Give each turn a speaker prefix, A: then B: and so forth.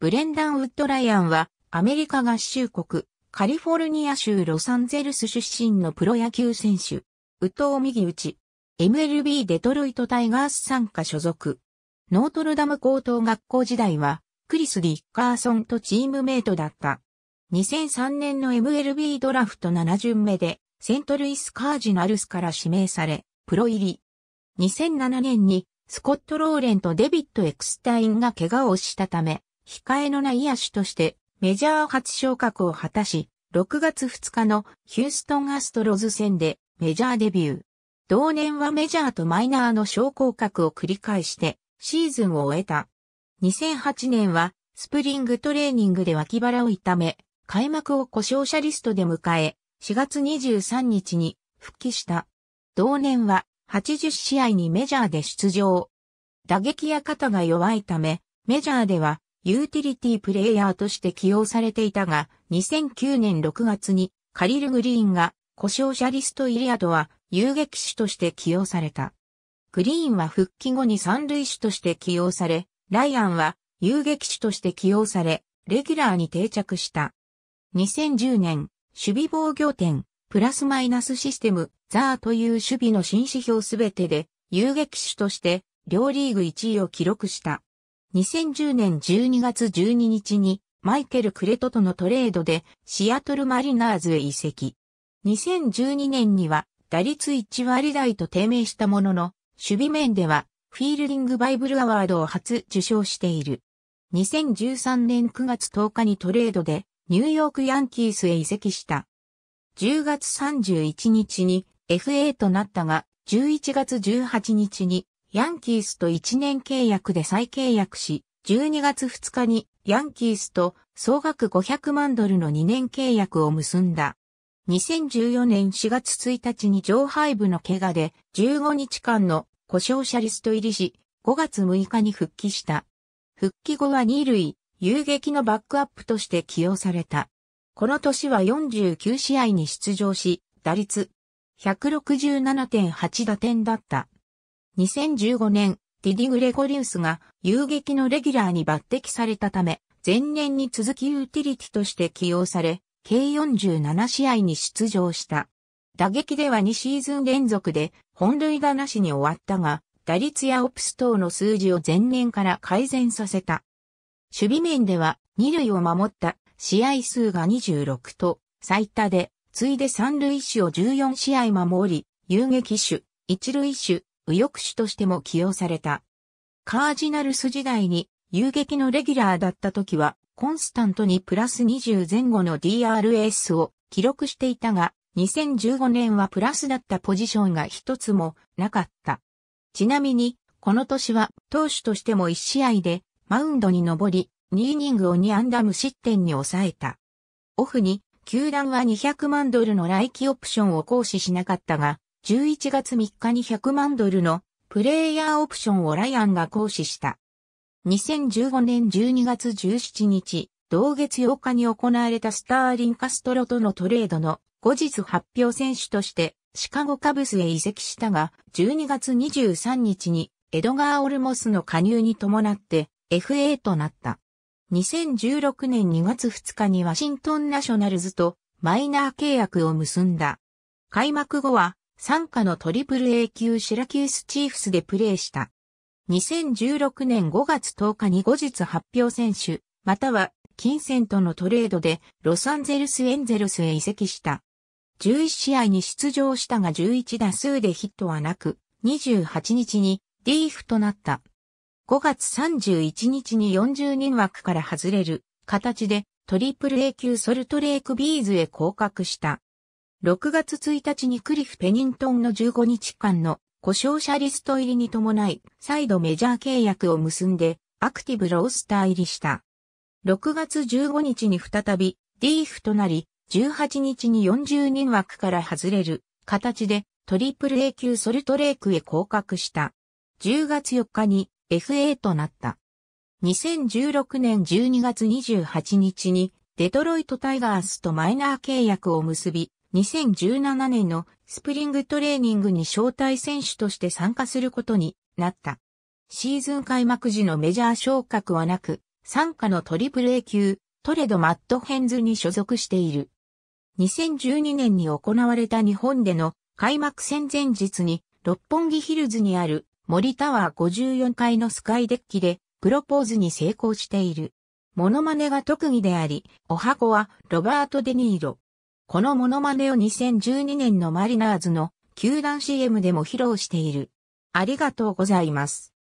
A: ブレンダン・ウッドライアンは、アメリカ合衆国、カリフォルニア州ロサンゼルス出身のプロ野球選手、ウ宇を右打ち、MLB デトロイトタイガース参加所属。ノートルダム高等学校時代は、クリス・ディッカーソンとチームメイトだった。2003年の MLB ドラフト7巡目で、セントルイス・カージナルスから指名され、プロ入り。2007年に、スコット・ローレンとデビット・エクスタインが怪我をしたため、控えのない野手としてメジャー初昇格を果たし、6月2日のヒューストンアストロズ戦でメジャーデビュー。同年はメジャーとマイナーの昇降格を繰り返してシーズンを終えた。2008年はスプリングトレーニングで脇腹を痛め、開幕を故障者リストで迎え、4月23日に復帰した。同年は80試合にメジャーで出場。打撃や肩が弱いため、メジャーではユーティリティプレイヤーとして起用されていたが、2009年6月にカリル・グリーンが故障者リスト・イリアドは遊撃手として起用された。グリーンは復帰後に三塁手として起用され、ライアンは遊撃手として起用され、レギュラーに定着した。2010年、守備防御点、プラスマイナスシステム、ザーという守備の新指標すべてで、遊撃手として、両リーグ1位を記録した。2010年12月12日にマイケル・クレトとのトレードでシアトルマリナーズへ移籍。2012年には打率1割台と低迷したものの、守備面ではフィールディングバイブルアワードを初受賞している。2013年9月10日にトレードでニューヨークヤンキースへ移籍した。10月31日に FA となったが、11月18日にヤンキースと1年契約で再契約し、12月2日にヤンキースと総額500万ドルの2年契約を結んだ。2014年4月1日に上背部の怪我で15日間の故障者リスト入りし、5月6日に復帰した。復帰後は2塁、遊撃のバックアップとして起用された。この年は49試合に出場し、打率167.8打点だった。2015年、ディディ・グレゴリウスが遊撃のレギュラーに抜擢されたため、前年に続きユーティリティとして起用され、計47試合に出場した。打撃では2シーズン連続で本塁打なしに終わったが、打率やオプス等の数字を前年から改善させた。守備面では2塁を守った試合数が26と最多で、次いで3塁手を14試合守り、遊撃手、1塁手、右翼手としても起用された。カージナルス時代に遊撃のレギュラーだった時は、コンスタントにプラス20前後の DRS を記録していたが、2015年はプラスだったポジションが一つもなかった。ちなみに、この年は投手としても1試合でマウンドに登り、2イニングを2アンダム失点に抑えた。オフに、球団は200万ドルの来季オプションを行使しなかったが、11月3日に100万ドルのプレイヤーオプションをライアンが行使した。2015年12月17日、同月8日に行われたスターリン・カストロとのトレードの後日発表選手としてシカゴカブスへ移籍したが、12月23日にエドガー・オルモスの加入に伴って FA となった。2016年2月2日にワシントンナショナルズとマイナー契約を結んだ。開幕後は参加のトリプル A 級シラキュースチーフスでプレーした。2016年5月10日に後日発表選手、または金銭とのトレードでロサンゼルスエンゼルスへ移籍した。11試合に出場したが11打数でヒットはなく、28日にリーフとなった。5月31日に40人枠から外れる形でトリプル A 級ソルトレイクビーズへ降格した。6月1日にクリフ・ペニントンの15日間の故障者リスト入りに伴い、再度メジャー契約を結んで、アクティブロースター入りした。6月15日に再び、ディーフとなり、18日に40人枠から外れる形で、トリプル A 級ソルトレークへ降格した。10月4日に FA となった。2016年12月28日に、デトロイトタイガースとマイナー契約を結び、2017年のスプリングトレーニングに招待選手として参加することになった。シーズン開幕時のメジャー昇格はなく、参加のトリプル A 級、トレド・マット・ヘンズに所属している。2012年に行われた日本での開幕戦前日に、六本木ヒルズにある森タワー54階のスカイデッキで、プロポーズに成功している。モノマネが特技であり、おはこはロバート・デ・ニーロ、このモノマネを2012年のマリナーズの球団 CM でも披露している。ありがとうございます。